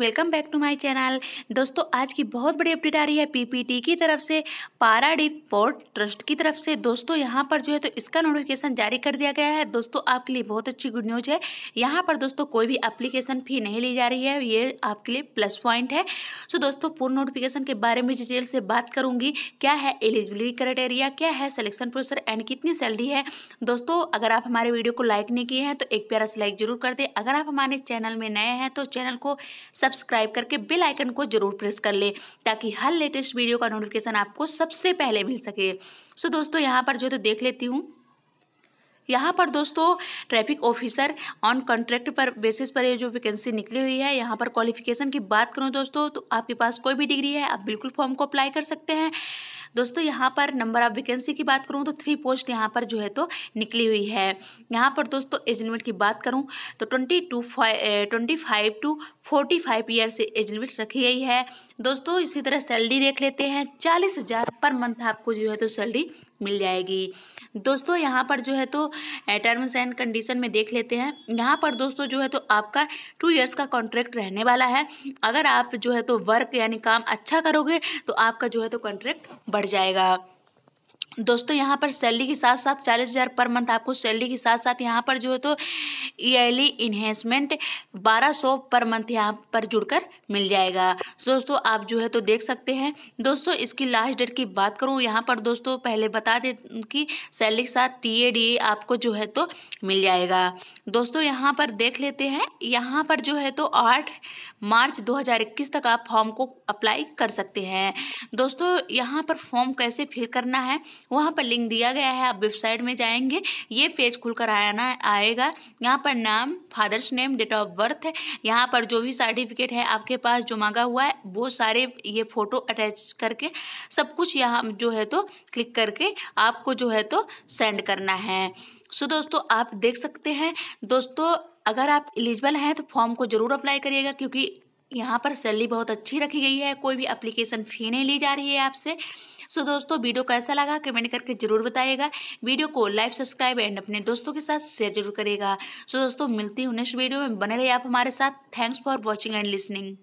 welcome back to my channel दोस्तों आज की बहुत बड़ी अपडेट आ रही है पीपीटी की तरफ से पारा डीप पोर्ट ट्रस्ट की तरफ से दोस्तों यहाँ पर जो है तो इसका नोटिफिकेशन जारी कर दिया गया है दोस्तों आपके लिए बहुत अच्छी गुड न्यूज है यहाँ पर दोस्तों कोई भी अप्लीकेशन फी नहीं ली जा रही है ये आपके लिए प्लस पॉइंट है सो दोस्तों पूर्ण नोटिफिकेशन के बारे में डिटेल से बात करूंगी क्या है एलिजिबिलिटी क्राइटेरिया क्या है सिलेक्शन प्रोसेसर एंड कितनी सैलरी है दोस्तों अगर आप हमारे वीडियो को लाइक नहीं किए हैं तो एक प्यारा से लाइक जरूर कर दें अगर आप हमारे चैनल में नए हैं तो चैनल को सब्सक्राइब करके बेल आइकन को जरूर प्रेस कर ले ताकि हर लेटेस्ट वीडियो का नोटिफिकेशन आपको सबसे पहले मिल सके सो दोस्तों यहाँ पर जो तो देख लेती हूँ यहाँ पर दोस्तों ट्रैफिक ऑफिसर ऑन कॉन्ट्रैक्ट पर बेसिस पर ये जो वैकेंसी निकली हुई है यहाँ पर क्वालिफिकेशन की बात करूँ दोस्तों तो आपके पास कोई भी डिग्री है आप बिल्कुल फॉर्म को अप्लाई कर सकते हैं दोस्तों यहाँ पर नंबर ऑफ वैकेंसी की बात करूँ तो थ्री पोस्ट यहाँ पर जो है तो निकली हुई है यहाँ पर दोस्तों एज लिमिट की बात करूँ तो twenty two twenty five to forty five year से एज लिमिट रखी गई है दोस्तों इसी तरह सैलरी देख लेते हैं चालीस हज़ार पर मंथ आपको जो है तो सैलरी मिल जाएगी दोस्तों यहाँ पर जो है तो टर्म्स एंड कंडीशन में देख लेते हैं यहाँ पर दोस्तों जो है तो आपका टू इयर्स का कॉन्ट्रैक्ट रहने वाला है अगर आप जो है तो वर्क यानी काम अच्छा करोगे तो आपका जो है तो कॉन्ट्रैक्ट बढ़ बढ़ जाएगा दोस्तों यहाँ पर सैलरी के साथ साथ चालीस हज़ार पर मंथ आपको सैलरी के साथ साथ यहाँ पर जो है तो ईयरली इन्हेंसमेंट बारह सौ पर मंथ यहाँ पर जुड़कर मिल जाएगा दोस्तों आप जो है तो देख सकते हैं दोस्तों इसकी लास्ट डेट की बात करूँ यहाँ पर दोस्तों पहले बता दें कि सैलरी के साथ टी ए आपको जो है तो मिल जाएगा दोस्तों यहाँ पर देख लेते हैं यहाँ पर जो है तो आठ मार्च दो तक आप फॉर्म को अप्लाई कर सकते हैं दोस्तों यहाँ पर फॉर्म कैसे फिल करना है वहाँ पर लिंक दिया गया है आप वेबसाइट में जाएंगे ये पेज खुलकर आना आएगा यहाँ पर नाम father's name date of birth है यहाँ पर जो भी सर्टिफिकेट है आपके पास जो मांगा हुआ है वो सारे ये फ़ोटो अटैच करके सब कुछ यहाँ जो है तो क्लिक करके आपको जो है तो सेंड करना है सो दोस्तों आप देख सकते हैं दोस्तों अगर आप एलिजिबल हैं तो फॉर्म को ज़रूर अप्लाई करिएगा क्योंकि यहाँ पर सैलरी बहुत अच्छी रखी गई है कोई भी अप्लीकेशन फ़ी नहीं ली जा रही है आपसे सो दोस्तों वीडियो कैसा लगा कमेंट करके जरूर बताइएगा वीडियो को लाइव सब्सक्राइब एंड अपने दोस्तों के साथ शेयर जरूर करेगा सो दोस्तों मिलती हूँ नेक्स्ट वीडियो में बने रहिए आप हमारे साथ thanks for watching and listening